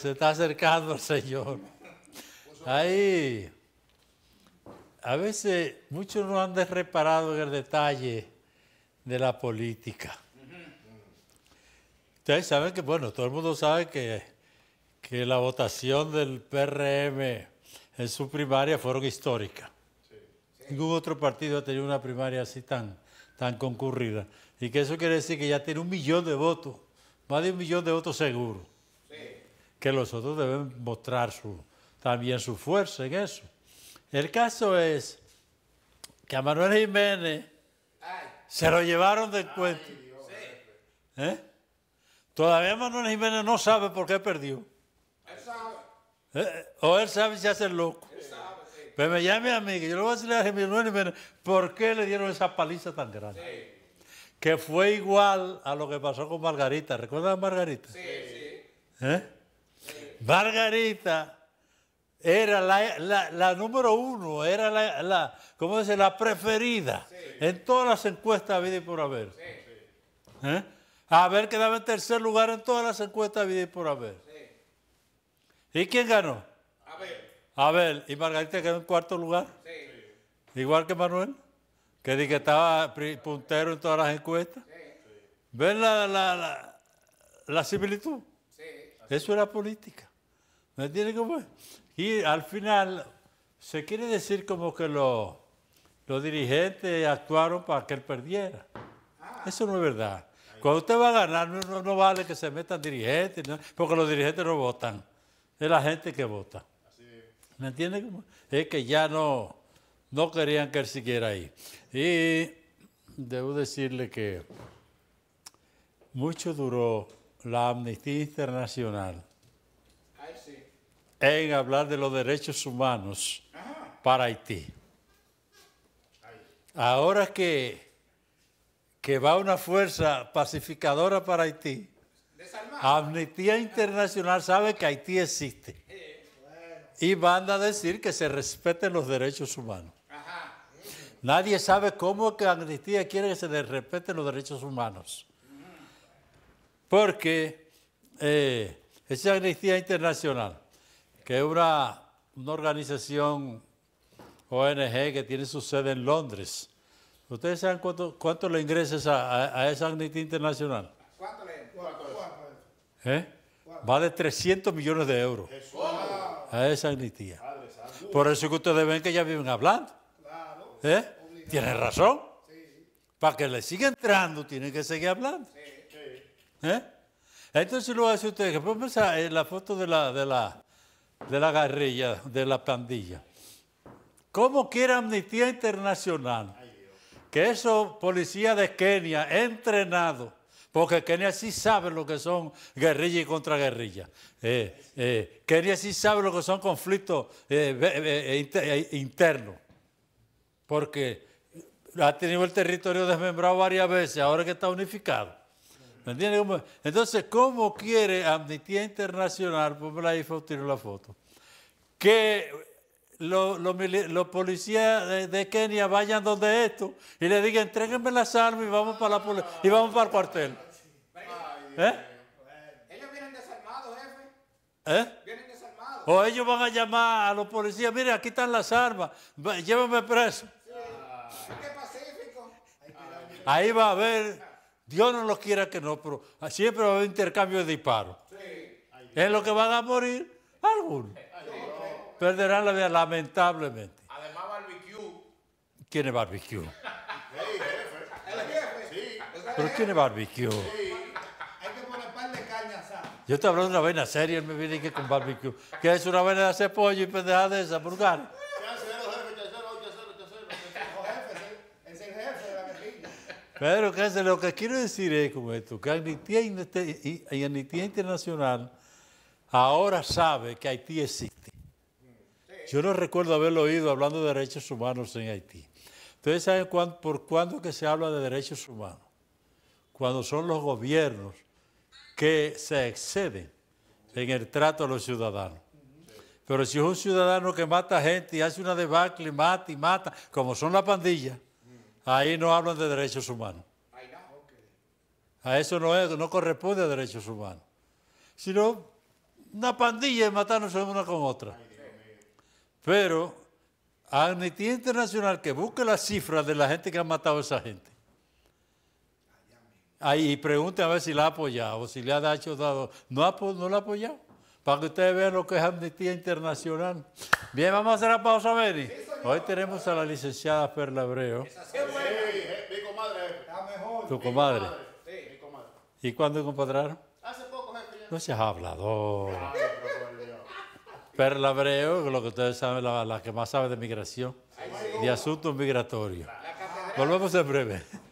Se está acercando al Señor. Ahí. A veces muchos no han desreparado en el detalle de la política. Ustedes saben que, bueno, todo el mundo sabe que, que la votación del PRM en su primaria fue histórica. Ningún otro partido ha tenido una primaria así tan, tan concurrida. Y que eso quiere decir que ya tiene un millón de votos, más de un millón de votos seguros que los otros deben mostrar también su fuerza en eso. El caso es que a Manuel Jiménez se lo llevaron del cuento. ¿Eh? Todavía Manuel Jiménez no sabe por qué perdió. Él sabe. Eh, o él sabe si hace loco. Pero pues me llame a mí, yo le voy a decir a Manuel Jiménez por qué le dieron esa paliza tan grande. Sí. Que fue igual a lo que pasó con Margarita. ¿Recuerdas a Margarita? Sí, sí. ¿Eh? Margarita era la, número uno, era la, ¿cómo dice? la preferida en todas las encuestas vida y por haber. Abel ¿Eh? A ver, quedaba en tercer lugar en todas las encuestas vida y por haber. ¿Y quién ganó? Abel. ver, ¿Y Margarita quedó en cuarto lugar? Sí. Igual que Manuel, que que estaba puntero en todas las encuestas. ¿Ven la, la similitud? Eso era política. ¿Me entiendes cómo es? Y al final se quiere decir como que los dirigentes actuaron para que él perdiera. Ah. Eso no es verdad. Cuando usted va a ganar, no, vale que se metan dirigentes, porque los dirigentes no votan. Es la gente que vota. ¿Me entiende cómo? Es que ya no, no querían que él siguiera ahí. Y debo decirle que mucho duró la Amnistía Internacional ah, en hablar de los derechos humanos para Haití. Ahora que, que va una fuerza pacificadora para Haití, Amnistía Internacional sabe que Haití existe y manda a decir que se respeten los derechos humanos. Nadie sabe cómo que Amnistía quiere que se respeten los derechos humanos porque eh, esa Amnistía Internacional, que es una, organización ONG que tiene su sede en Londres, ¿ustedes saben cuánto, le ingresa a, esa Amnistía Internacional? ¿Cuánto le ¿Cuánto? ¿Eh? Vale 300 millones de euros a esa amnistía. Por eso que ustedes ven que ya viven hablando. Claro, ¿Eh? Tienen razón. Para que le siga entrando, tienen que seguir hablando. Sí. ¿Eh? Entonces lo hace usted, que eh, la foto de la, de la, guerrilla, de la pandilla. ¿Cómo quiere Amnistía Internacional que esos policías de Kenia entrenados, porque Kenia sí sabe lo que son guerrilla y contraguerrilla, guerrilla. Eh, Kenia sí sabe lo que son conflictos internos, porque ha tenido el territorio desmembrado varias veces, ahora que está unificado. ¿Me entiendes? Cómo? ¿cómo quiere Amnistía Internacional, por ahí tiene la foto, que los policías de, Kenia vayan donde esto y le digan, entréguenme las armas y vamos para, la, y vamos para el cuartel? ¿Eh? Ellos vienen desarmados, jefe. ¿Eh? Vienen desarmados. O ellos van a llamar a los policías, miren, aquí están las armas, llévenme preso. Ahí va a haber Dios no lo quiera que no, pero siempre va a haber intercambio de disparos. En lo que van a morir, algunos. Perderán la vida, lamentablemente. Además, barbecue. ¿Quién es barbecue? El jefe. Sí. ¿Pero quién es barbecue? Hay que poner par de caña Yo estoy hablando de una vaina seria, él me viene aquí con barbecue. Que es una vaina de hacer pollo y pendejada de esa, vulgar. Pedro lo que quiero decir es como esto, que Haití Internacional ahora sabe que Haití existe. Yo no recuerdo haberlo oído hablando de derechos humanos en Haití. Entonces, saben por cuándo que se habla de derechos humanos. Cuando son los gobiernos que se exceden en el trato a los ciudadanos. Pero si es un ciudadano que mata gente y hace una debacle, mata y mata, como son las pandillas, Ahí no hablan de derechos humanos. A eso no, es, no corresponde a derechos humanos. Sino una pandilla de matarnos una con otra. Pero Amnistía Internacional que busque las cifras de la gente que ha matado a esa gente. Ahí pregunte a ver si la ha apoyado, si le ha hecho dado. No, la ha apoyado. Para que ustedes vean lo que es Amnistía Internacional. Bien, vamos a hacer la pausa, Benny. Hoy tenemos a la licenciada Perla Abreu. Eh, tu comadre. Sí, mi comadre. ¿Y cuándo encontraron? Hace poco, No ha hablador. Perla Abreu, lo que ustedes saben, la, la que más sabe de migración, de asuntos migratorios. Volvemos en breve.